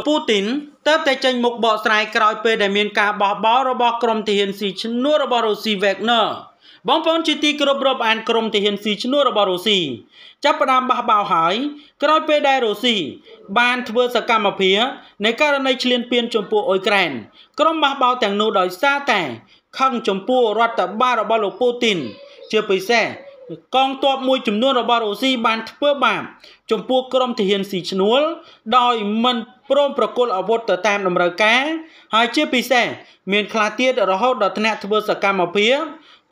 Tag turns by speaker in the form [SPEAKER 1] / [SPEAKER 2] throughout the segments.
[SPEAKER 1] ពូទីនតើតែចេញមុខបកស្រាយក្រោយពេលដែលមានការបោះបោរបស់ក្រុមទាហានស៊ីឈ្នួររបស់រុស្ស៊ីវេកណឺបងប្អូនជាទីគោរពរាប់អានក្រុមទាហានស៊ីឈ្នួររបស់រុស្ស៊ីចាប់ផ្ដើមបះបោហើយ ក្រោយពេលដែលរុស្ស៊ីបានធ្វើសកម្មភាពនៃករណីឈ្លានពានចំពោះអ៊ុយក្រែនក្រុមបះបោទាំងនោះដោយសារតែខឹងចំពោះរដ្ឋបាលរបស់លោកពូទីនជាពិសេសកងទ័ពមួយចំនួនរបស់រុស្ស៊ីបានធ្វើបាបចំពោះក្រុមទាហានស៊ីឈ្នួលដោយមិនព្រមប្រគល់អាវុធទៅតាមតម្រូវការហើយជាពិសេស មានខ្លះទៀតរហូតដល់ថ្នាក់ធ្វើសកម្មភាព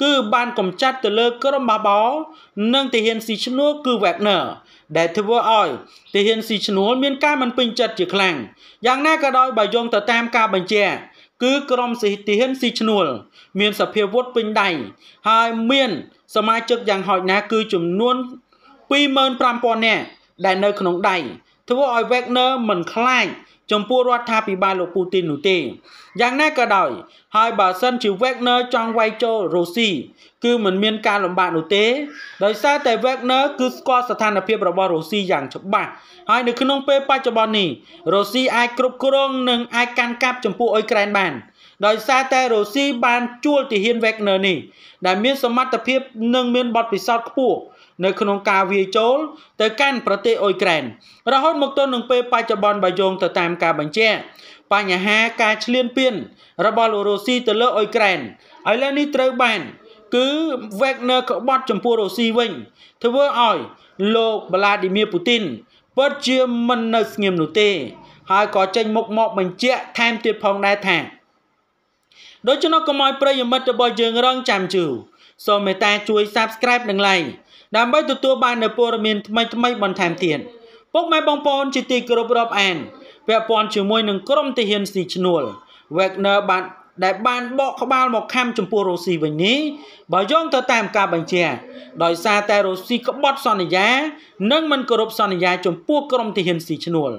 [SPEAKER 1] គឺបានកំចាត់ទៅលើក្រុមបះបោនិងទាហានស៊ីឈ្នួលគឺ Wagner ដែលធ្វើឲ្យទាហានស៊ីឈ្នួលមានការមិនពេញចិត្តជាខ្លាំងយ៉ាងណាក៏ដោយបើយោងទៅតាមការបញ្ជាគឺក្រុមសិទ្ធិហ៊ានស៊ីឈ្នួល មានសភាវុធពេញដៃហើយមាន សមាជិកយ៉ាងហោចណាស់គឺចំនួន25000នាក់ដែលនៅក្នុងដៃធ្វើឲ្យ Wagner មិនខ្លាចចំពោះរដ្ឋាភិបាលលោកពូទីននោះទេយ៉ាងណាក៏ដោយ ហើយបើសិន ជា Wagner ចង់វាយចូលរុស្ស៊ីគឺមិនមានការលំបាកនោះទេដោយសារតែ Wagner គឺស្គាល់ស្ថានភាពរបស់រុស្ស៊ីយ៉ាងច្បាស់ហើយនៅក្នុងពេលបច្ចុប្បន្ននេះរុស្ស៊ីអាចគ្រប់គ្រងនិងអាចកាន់កាប់ចំពោះអ៊ុយក្រែនបាន ដោយសារតែរុស្ស៊ីបានជួលទាហាន Wagner នេះដែលមានសមត្ថភាពនិងមានបទពិសោធន៍ខ្ពស់នៅក្នុងការវាយចូលទៅកាន់ប្រទេសអ៊ុយក្រែនរហូតមកទល់នឹងពេលបច្ចុប្បន្នបើយោងទៅតាម ការបញ្ជាក់បញ្ហាការឈ្លានពាន របស់រុស្ស៊ីទៅលើអ៊ុយក្រែនឥឡូវនេះត្រូវបាន គឺ Wagner ក្បត់ចំពោះរុស្ស៊ីវិញធ្វើឲ្យលោក Vladimir Putin ពិតជាមិននៅស្ងៀមនោះទេ ហើយក៏ចេញ មុខមក បញ្ជាក់ថែមទៀតផងដែរថាដូច្នោះកុំឲ្យប្រិយមិត្តរបស់យើងរងចាំជឿសូមមេត្តាជួយ Subscribe និង Like ដើម្បីទទួលបាននូវព័ត៌មានថ្មីៗបន្ថែមទៀតពុកម៉ែបងប្អូនជាទីគោរពរាប់អានពាក់ព័ន្ធជាមួយនឹងក្រុមទាហានស៊ីឈ្នួល Wagner បានដែលបានបកក្បាលមកខំចំពោះរុស្ស៊ីវិញនេះបើយោងទៅតាមការ បញ្ជា ដោយសារតែរុស្ស៊ីក្បត់សន្យានិងមិនគោរពសន្យា ចំពោះក្រុមទាហានស៊ីឈ្នួល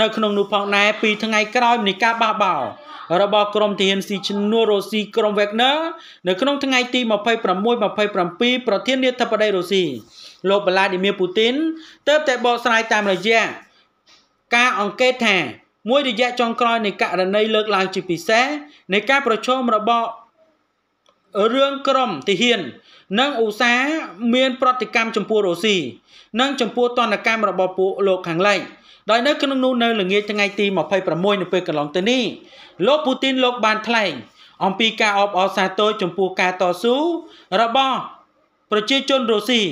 [SPEAKER 1] នៅក្នុងនោះផងដែរពីថ្ងៃក្រោយនៃការបះបោររបស់ក្រុមទាហានស៊ីឈ្នួលរុស្ស៊ីក្រុម Wagner នៅក្នុងថ្ងៃទី26 27ប្រធានាធិបតីរុស្ស៊ីលោកវ្លាឌីមៀពូទីន ទៅតែបកស្រាយតាមរយៈការអង្កេតថាមួយរយៈចុងក្រោយនៃករណីលើកឡើងជាពិសេសនៃការប្រឈមរបស់រឿងក្រមទាហាននិងឧស្សាហ៍មានប្រតិកម្មចំពោះរុស្ស៊ីនិងចំពោះតនកម្មរបស់ពួកលោកខាងលិចដោយនៅក្នុងនោះនៅល្ងាចថ្ងៃទី26នៅពេលកន្លងទៅនេះលោកពូទីនលោកបានថ្លែងអំពីការអបអរសាទរចំពោះការតស៊ូរបស់ប្រជាជនរុស្ស៊ី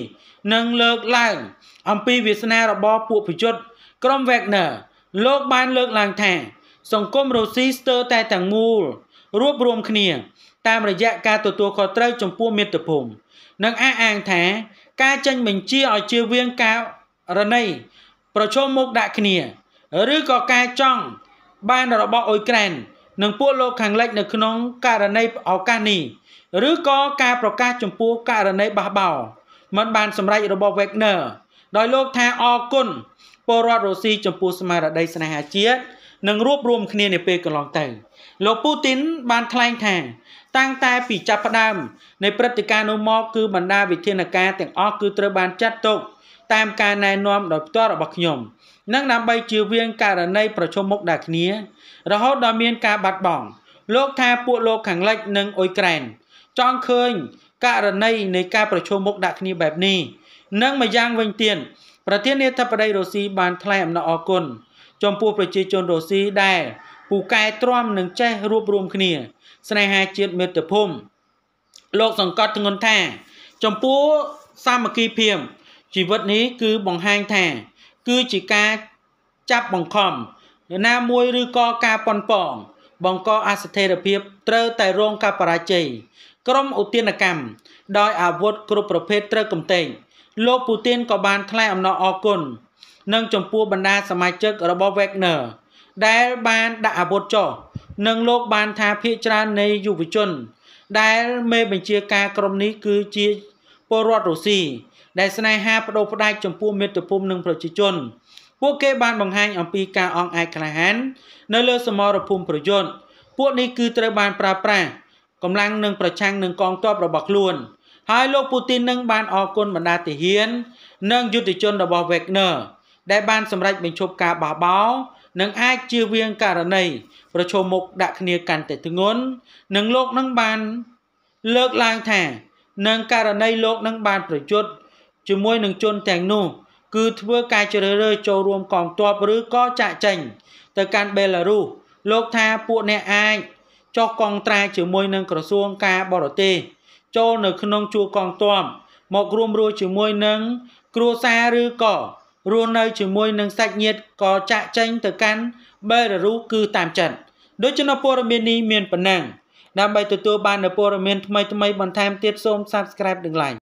[SPEAKER 1] និងលើកឡើងអំពីវាសនារបស់ពួកប្រយុទ្ធក្រុម Wagner លោកបានលើកឡើងថា សង្គមរុស្ស៊ីស្ទើរតែទាំងមូលរួបរวมគ្នា តាមរយៈការទទួលខុសត្រូវ ចំពោះមាតុភូមិនិងអះអាងថា ការចេញបញ្ជាឲ្យជៀសវាងការរណីប្រឈមមុខដាក់គ្នា ឬក៏ការចង់បានរបស់អ៊ុយក្រែននិងពួកលោកខាងលិចនៅក្នុងករណីឱកាសនេះឬក៏ការប្រកាសចំពោះករណីបះបោ មិនបានសម្រេចរបស់ Wagner ដោយលោកថាអគុណពលរដ្ឋរុស្ស៊ីចំពោះស្មារតីស្នេហាជាតិនិងរួបរวมគ្នានាពេលកន្លងទៅលោកពូទីន បានថ្លែងថាតាំងតែ ពីចាប់ផ្ដើមនៃព្រឹត្តិការណ៍នោះមក គឺបណ្ដាវិធានការទាំងអស់គឺត្រូវបានចាត់ទុក តាមការណែនាំដោយផ្ទាល់របស់ខ្ញុំនិងដើម្បីជៀសវាងករណីប្រឈមមុខដែរគ្នា រហូតដល់មានការបាត់បង់លោកថាពួកលោកខាងលិចនិងអ៊ុយក្រែនចង់ឃើញករណីនៃការប្រឈមមុខដាក់គ្នាបែបនេះនិងម្យ៉ាងវិញទៀតប្រធានាធិបតីរុស្ស៊ីបានថ្លែងអំណរអគុណចំពោះប្រជាជនរុស្ស៊ីដែលពូកែទ្រាំនិងចេះរួបរวมគ្នា ស្នេហាជាតិមាតុភូមិលោកសង្កត់ធ្ងន់ថាចំពោះសាមគ្គីភាពជីវិតនេះគឺបង្ហាញថាគឺជាការចាប់បង្ខំនរណាមួយឬក៏ការប៉ុនប៉ងបង្កអស្ថិរភាពត្រូវតែរងការបរាជ័យក្រុមឧទានកម្មដោយអាវុធគ្រប់ប្រភេទត្រូវកំទេងលោកពូទីនក៏បានថ្លែងអំណរអគុណនឹងចំពោះបណ្ដាសមាជិករបស់ Wagner ដែលបានដាក់អាវុធចោលនិងលោកបានថាភាកច្រើននៃយុវជន ដែលមេបញ្ជាការក្រុមនេះគឺជាពលរដ្ឋរុស្ស៊ីដែលស្នេហាបដូរផ្ដាច់ចំពោះមាតុភូមិនិងប្រជាជន ពួកគេបានបង្ហាញអំពីការអង្អាចក្លាហាននៅលើសមរភូមិប្រយុទ្ធពួកនេះគឺត្រូវបានប្រើប្រាស់កម្លាំងនិងប្រឆាំងនឹងកងទ័ពរបស់ខ្លួន។ហើយលោកពូទីននឹងបានអរគុណបណ្ដាទាហាន និងយុទ្ធជនរបស់ Wagner ដែលបានសម្រេចបញ្ឈប់ការបះបោរនិង អាចជៀសវាងករណីប្រឈមមុខដាក់គ្នាកាន់តែធ្ងន់និងលោកនឹងបានលើកឡើងថានឹងករណីលោកនឹងបានប្រយុទ្ធជាមួយនឹងជនទាំងនោះគឺធ្វើការជ្រើសរើសចូលរួមកងទ័ពឬក៏ចាក់ចេញទៅកាន់បេឡារុសលោកថាពួកអ្នកអាចចុះកងត្រាជាមួយនឹងក្រសួងការបរទេសចូលនៅក្នុង ជួរកងទ័ពមករួមរស់ជាមួយនឹងគ្រួសារឬក៏រស់នៅជាមួយនឹងសាច់ញាតិក៏ចាក់ចែងទៅកាន់បេរូគឺតាមចិត្តដូច្នេះព័ត៌មាននេះមានប៉ុណ្ណឹងដើម្បីទទួលបាននូវព័ត៌មានថ្មីៗបន្ថែមទៀតសូម Subscribe និង Like